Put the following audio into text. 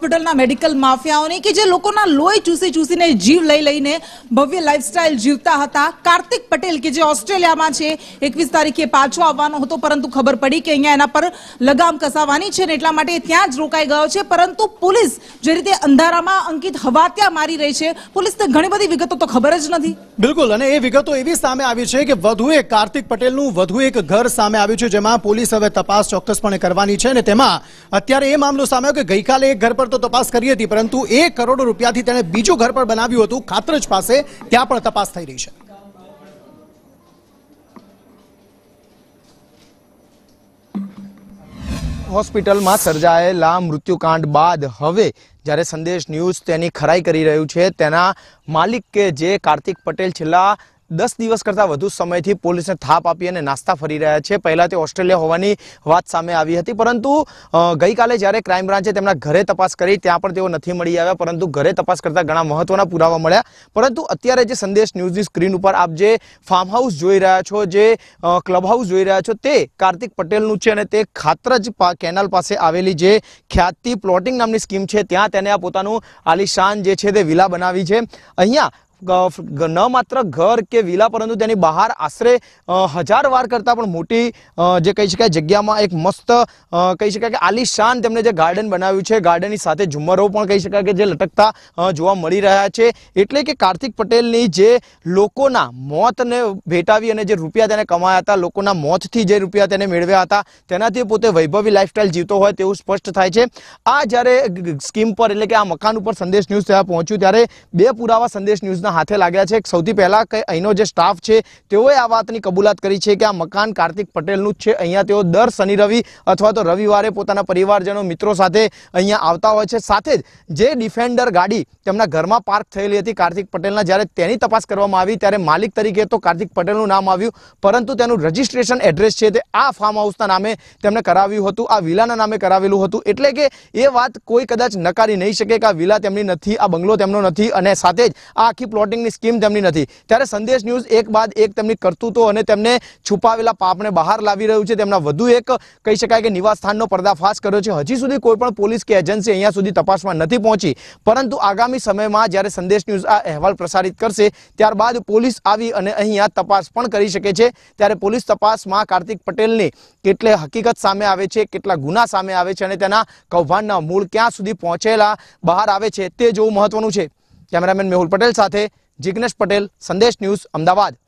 હોસ્પિટલના મેડિકલ માફિયાઓની કે જે લોકોના લોહી ચૂસી ચૂસીને જીવ લઈ લઈને ભવ્ય લાઇફસ્ટાઇલ જીવતા હતા કાર્તિક પટેલ કે જે ઓસ્ટ્રેલિયામાં છે એકવીસ તારીખે પાછો આવવાનો હતો પરંતુ ખબર પડી કે અહીંયા એના પર લગામ કસાવાની છે ને એટલા માટે ત્યાં જ રોકાઈ ગયો છે પરંતુ પોલીસ જે રીતે અંધારામાં અંકિત હવાત્યા મારી રહી છે પોલીસને ઘણી બધી વિગતો તો ખબર જ નથી બિલકુલ અને એ વિગતો એવી સામે આવી છે કે વધુ એક કાર્તિક પટેલનું વધુ એક ઘર સામે આવ્યું છે જેમાં પોલીસ હવે તપાસ ચોક્કસપણે કરવાની છે અને તેમાં અત્યારે એ મામલો સામે આવ્યો કે ગઈકાલે એક ઘર પર પર તો તપાસ કરી હતી પરંતુ એક કરોડ રૂપિયાથી તેણે બીજું ઘર પણ બનાવ્યું હતું ખાતરજ પાસે ત્યાં પણ તપાસ થઈ રહી છે હોસ્પિટલમાં સર્જાયેલા મૃત્યુકાંડ બાદ હવે જ્યારે સંદેશ ન્યૂઝ તેની ખરાઈ કરી રહ્યું છે તેના માલિક કે જે કાર્તિક પટેલ છેલ્લા દસ દિવસ કરતાં વધુ સમયથી પોલીસને થાપ આપી અને નાસ્તા ફરી રહ્યા છે પહેલાં તે ઓસ્ટ્રેલિયા હોવાની વાત સામે આવી હતી પરંતુ ગઈકાલે જ્યારે ક્રાઇમ બ્રાન્ચે તેમના ઘરે તપાસ કરી ત્યાં પણ તેઓ નથી મળી આવ્યા પરંતુ ઘરે તપાસ કરતાં ઘણા મહત્વના પુરાવા મળ્યા પરંતુ અત્યારે જે સંદેશ ન્યૂઝની સ્ક્રીન ઉપર આપ જે ફાર્મ હાઉસ જોઈ રહ્યા છો જે ક્લબ હાઉસ જોઈ રહ્યા છો તે કાર્તિક પટેલનું છે અને તે ખાતરજ કેનાલ પાસે આવેલી જે ખ્યાતિ પ્લોટિંગ નામની સ્કીમ છે ત્યાં તેને આ પોતાનું આલિશાન જે છે તે વિલા બનાવી છે અહીંયા ન માત્ર ઘર કે વિલા પરંતુ તેની બહાર આશરે હજાર વાર કરતાં પણ મોટી જે કહી શકાય જગ્યામાં એક મસ્ત કહી શકાય કે આલિશાન તેમણે જે ગાર્ડન બનાવ્યું છે ગાર્ડનની સાથે ઝુમ્મરો પણ કહી શકાય કે જે લટકતા જોવા મળી રહ્યા છે એટલે કે કાર્તિક પટેલની જે લોકોના મોતને ભેટાવી અને જે રૂપિયા તેને કમાયા હતા લોકોના મોતથી જે રૂપિયા તેને મેળવ્યા હતા તેનાથી પોતે વૈભવી લાઈફસ્ટાઈલ જીવતો હોય તેવું સ્પષ્ટ થાય છે આ જ્યારે સ્કીમ પર એટલે કે આ મકાન ઉપર સંદેશ ન્યૂઝ ત્યાં પહોંચ્યું ત્યારે બે પુરાવા સંદેશ ન્યૂઝના પોલીસના હાથે લાગ્યા છે સૌથી પહેલાં કે અહીંનો જે સ્ટાફ છે તેઓએ આ વાતની કબૂલાત કરી છે કે આ મકાન કાર્તિક પટેલનું જ છે અહીંયા તેઓ દર શનિ રવિ અથવા તો રવિવારે પોતાના પરિવારજનો મિત્રો સાથે અહીંયા આવતા હોય છે સાથે જ જે ડિફેન્ડર ગાડી તેમના ઘરમાં પાર્ક થયેલી હતી કાર્તિક પટેલના જ્યારે તેની તપાસ કરવામાં આવી ત્યારે માલિક તરીકે તો કાર્તિક પટેલનું નામ આવ્યું પરંતુ તેનું રજિસ્ટ્રેશન એડ્રેસ છે તે આ ફાર્મ હાઉસના નામે તેમણે કરાવ્યું હતું આ વિલાના નામે કરાવેલું હતું એટલે કે એ વાત કોઈ કદાચ નકારી નહીં શકે કે આ વિલા તેમની નથી આ બંગલો તેમનો નથી અને સાથે જ આ આખી પ્લોટિંગની સ્કીમ તેમની નથી ત્યારે સંદેશ ન્યૂઝ એક બાદ એક તેમની કરતૂતો અને તેમને છુપાવેલા પાપને બહાર લાવી રહ્યું છે તેમના વધુ એક કહી શકાય કે નિવાસસ્થાનનો પર્દાફાશ કર્યો છે હજી સુધી કોઈપણ પોલીસ કે એજન્સી અહીંયા સુધી તપાસમાં નથી પહોંચી પરંતુ આગામી સમયમાં જ્યારે સંદેશ ન્યૂઝ આ અહેવાલ પ્રસારિત કરશે ત્યારબાદ પોલીસ આવી અને અહીંયા તપાસ પણ કરી શકે છે ત્યારે પોલીસ તપાસમાં કાર્તિક પટેલની કેટલી હકીકત સામે આવે છે કેટલા ગુના સામે આવે છે અને તેના કૌભાંડના મૂળ ક્યાં સુધી પહોંચેલા બહાર આવે છે તે જોવું મહત્વનું છે કેમેરામેન મેહુલ પટેલ સાથે જિગ્નેશ પટેલ સંદેશ ન્યૂઝ અમદાવાદ